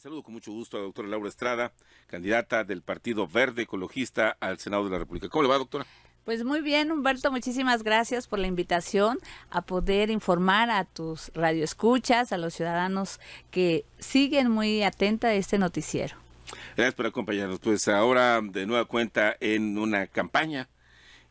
saludo con mucho gusto a la doctora Laura Estrada, candidata del Partido Verde Ecologista al Senado de la República. ¿Cómo le va, doctora? Pues muy bien, Humberto, muchísimas gracias por la invitación a poder informar a tus radioescuchas, a los ciudadanos que siguen muy atenta a este noticiero. Gracias por acompañarnos. Pues ahora de nueva cuenta en una campaña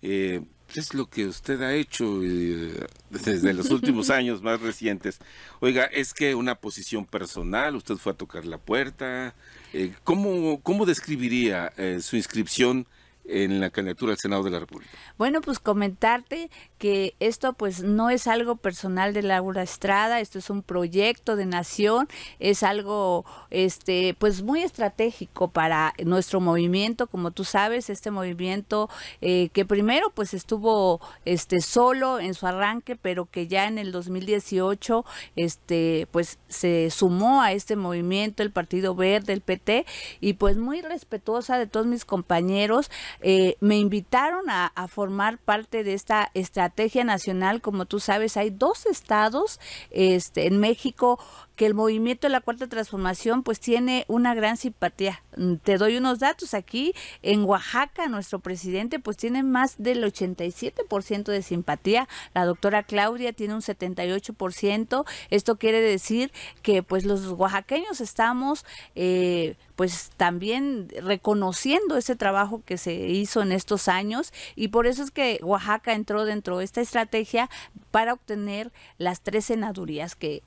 eh, es lo que usted ha hecho eh, desde los últimos años más recientes. Oiga, es que una posición personal, usted fue a tocar la puerta. Eh, ¿cómo, describiría eh, su inscripción en la candidatura al Senado de la República. Bueno, pues comentarte que esto pues no es algo personal de Laura Estrada, esto es un proyecto de nación, es algo este pues muy estratégico para nuestro movimiento, como tú sabes, este movimiento eh, que primero pues estuvo este solo en su arranque, pero que ya en el 2018 este pues se sumó a este movimiento el Partido Verde, el PT y pues muy respetuosa de todos mis compañeros eh, me invitaron a, a, formar parte de esta estrategia nacional. Como tú sabes, hay dos estados este, en México que el movimiento de la cuarta transformación pues tiene una gran simpatía. Mm, te doy unos datos aquí, en Oaxaca nuestro presidente pues tiene más del 87% de simpatía, la doctora Claudia tiene un 78%, esto quiere decir que pues los oaxaqueños estamos eh, pues también reconociendo ese trabajo que se hizo en estos años y por eso es que Oaxaca entró dentro de esta estrategia para obtener las tres senadurías que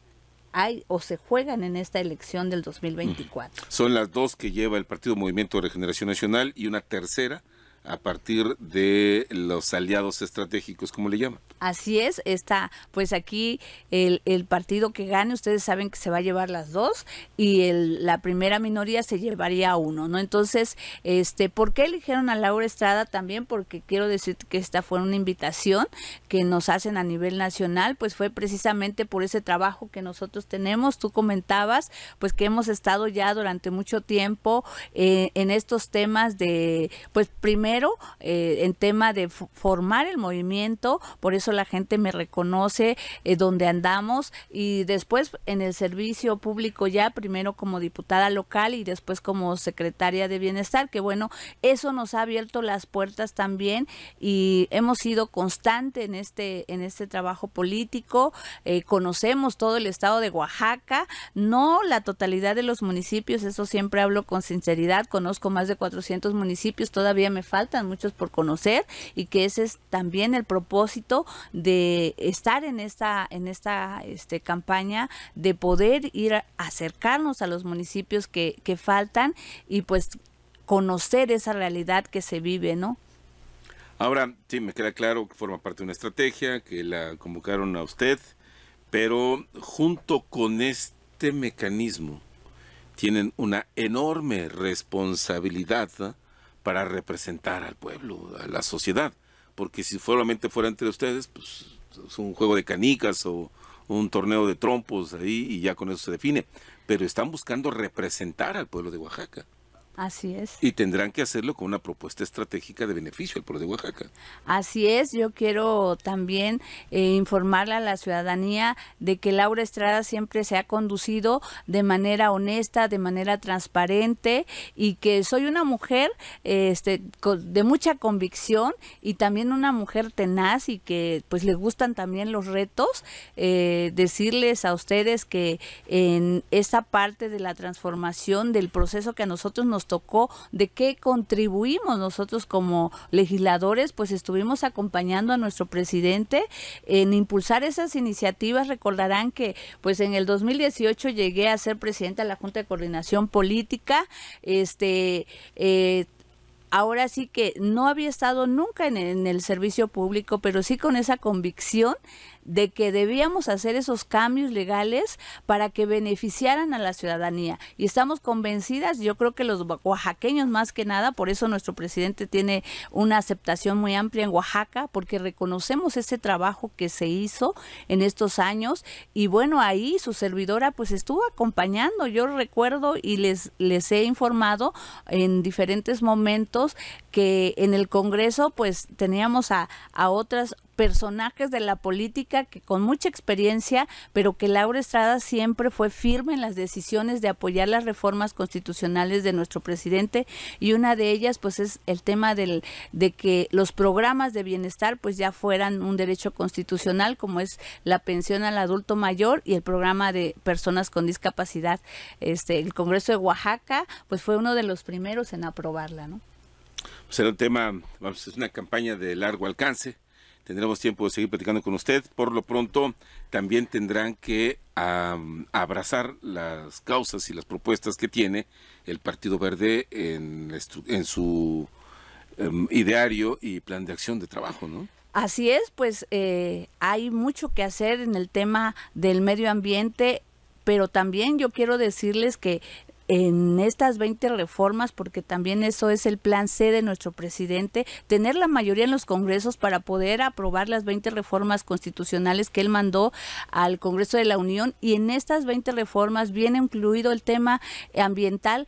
hay o se juegan en esta elección del 2024. Son las dos que lleva el Partido Movimiento de Regeneración Nacional y una tercera a partir de los aliados estratégicos, ¿cómo le llaman. Así es, está pues aquí el, partido que gane, ustedes saben que se va a llevar las dos y la primera minoría se llevaría uno, ¿no? Entonces, este, ¿por qué eligieron a Laura Estrada también? Porque quiero decir que esta fue una invitación que nos hacen a nivel nacional, pues fue precisamente por ese trabajo que nosotros tenemos, tú comentabas, pues que hemos estado ya durante mucho tiempo eh, en estos temas de, pues primero, eh, en tema de formar el movimiento, por eso la gente me reconoce eh, donde andamos y después en el servicio público ya, primero como diputada local y después como secretaria de bienestar, que bueno, eso nos ha abierto las puertas también y hemos sido constante en este, en este trabajo político, eh, conocemos todo el estado de Oaxaca, no la totalidad de los municipios, eso siempre hablo con sinceridad, conozco más de 400 municipios, todavía me falta faltan, muchos por conocer y que ese es también el propósito de estar en esta, en esta este, campaña, de poder ir a acercarnos a los municipios que, que faltan y pues conocer esa realidad que se vive, ¿no? Ahora, sí, me queda claro que forma parte de una estrategia, que la convocaron a usted, pero junto con este mecanismo tienen una enorme responsabilidad para representar al pueblo, a la sociedad. Porque si solamente fuera entre ustedes, pues es un juego de canicas o un torneo de trompos ahí y ya con eso se define. Pero están buscando representar al pueblo de Oaxaca. Así es. Y tendrán que hacerlo con una propuesta estratégica de beneficio al pueblo de Oaxaca. Así es, yo quiero también eh, informarle a la ciudadanía de que Laura Estrada siempre se ha conducido de manera honesta, de manera transparente y que soy una mujer este, de mucha convicción y también una mujer tenaz y que pues le gustan también los retos. Eh, decirles a ustedes que en esta parte de la transformación del proceso que a nosotros nos tocó, de qué contribuimos nosotros como legisladores, pues estuvimos acompañando a nuestro presidente en impulsar esas iniciativas. Recordarán que pues en el 2018 llegué a ser presidenta de la Junta de Coordinación Política, este eh, ahora sí que no había estado nunca en, el servicio público, pero sí con esa convicción de que debíamos hacer esos cambios legales para que beneficiaran a la ciudadanía. Y estamos convencidas, yo creo que los oaxaqueños más que nada, por eso nuestro presidente tiene una aceptación muy amplia en Oaxaca, porque reconocemos ese trabajo que se hizo en estos años. Y bueno, ahí su servidora pues estuvo acompañando, yo recuerdo y les, les he informado en diferentes momentos que en el Congreso pues teníamos a, a otras personajes de la política que con mucha experiencia, pero que Laura Estrada siempre fue firme en las decisiones de apoyar las reformas constitucionales de nuestro presidente y una de ellas pues es el tema del de que los programas de bienestar pues ya fueran un derecho constitucional como es la pensión al adulto mayor y el programa de personas con discapacidad. Este el Congreso de Oaxaca pues fue uno de los primeros en aprobarla, ¿no? Será pues, un tema, es una campaña de largo alcance tendremos tiempo de seguir platicando con usted. Por lo pronto, también tendrán que abrazar las causas y las propuestas que tiene el Partido Verde en, su em, ideario y plan de acción de trabajo, ¿no? Así es, pues eh, hay mucho que hacer en el tema del medio ambiente, pero también yo quiero decirles que en estas 20 reformas, porque también eso es el plan C de nuestro presidente, tener la mayoría en los congresos para poder aprobar las 20 reformas constitucionales que él mandó al Congreso de la Unión. Y en estas 20 reformas viene incluido el tema ambiental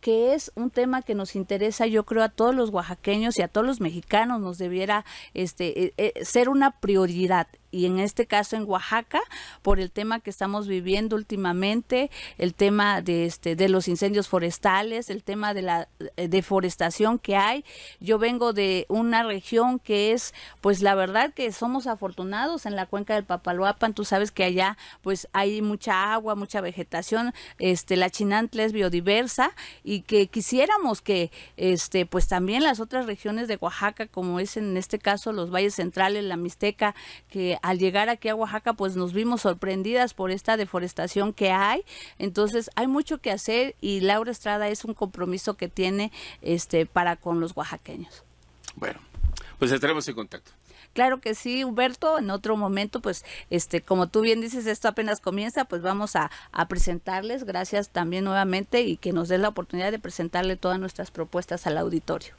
que es un tema que nos interesa, yo creo, a todos los oaxaqueños y a todos los mexicanos nos debiera este, eh, eh, ser una prioridad y en este caso en Oaxaca por el tema que estamos viviendo últimamente, el tema de este de los incendios forestales, el tema de la deforestación que hay. Yo vengo de una región que es pues la verdad que somos afortunados en la cuenca del Papaloapan, tú sabes que allá pues hay mucha agua, mucha vegetación, este la Chinantla es biodiversa y que quisiéramos que este pues también las otras regiones de Oaxaca como es en este caso los valles centrales, la Mixteca que al llegar aquí a Oaxaca, pues nos vimos sorprendidas por esta deforestación que hay. Entonces, hay mucho que hacer y Laura Estrada es un compromiso que tiene este para con los oaxaqueños. Bueno, pues estaremos en contacto. Claro que sí, Humberto, en otro momento, pues, este, como tú bien dices, esto apenas comienza, pues vamos a, presentarles, gracias también nuevamente y que nos des la oportunidad de presentarle todas nuestras propuestas al auditorio.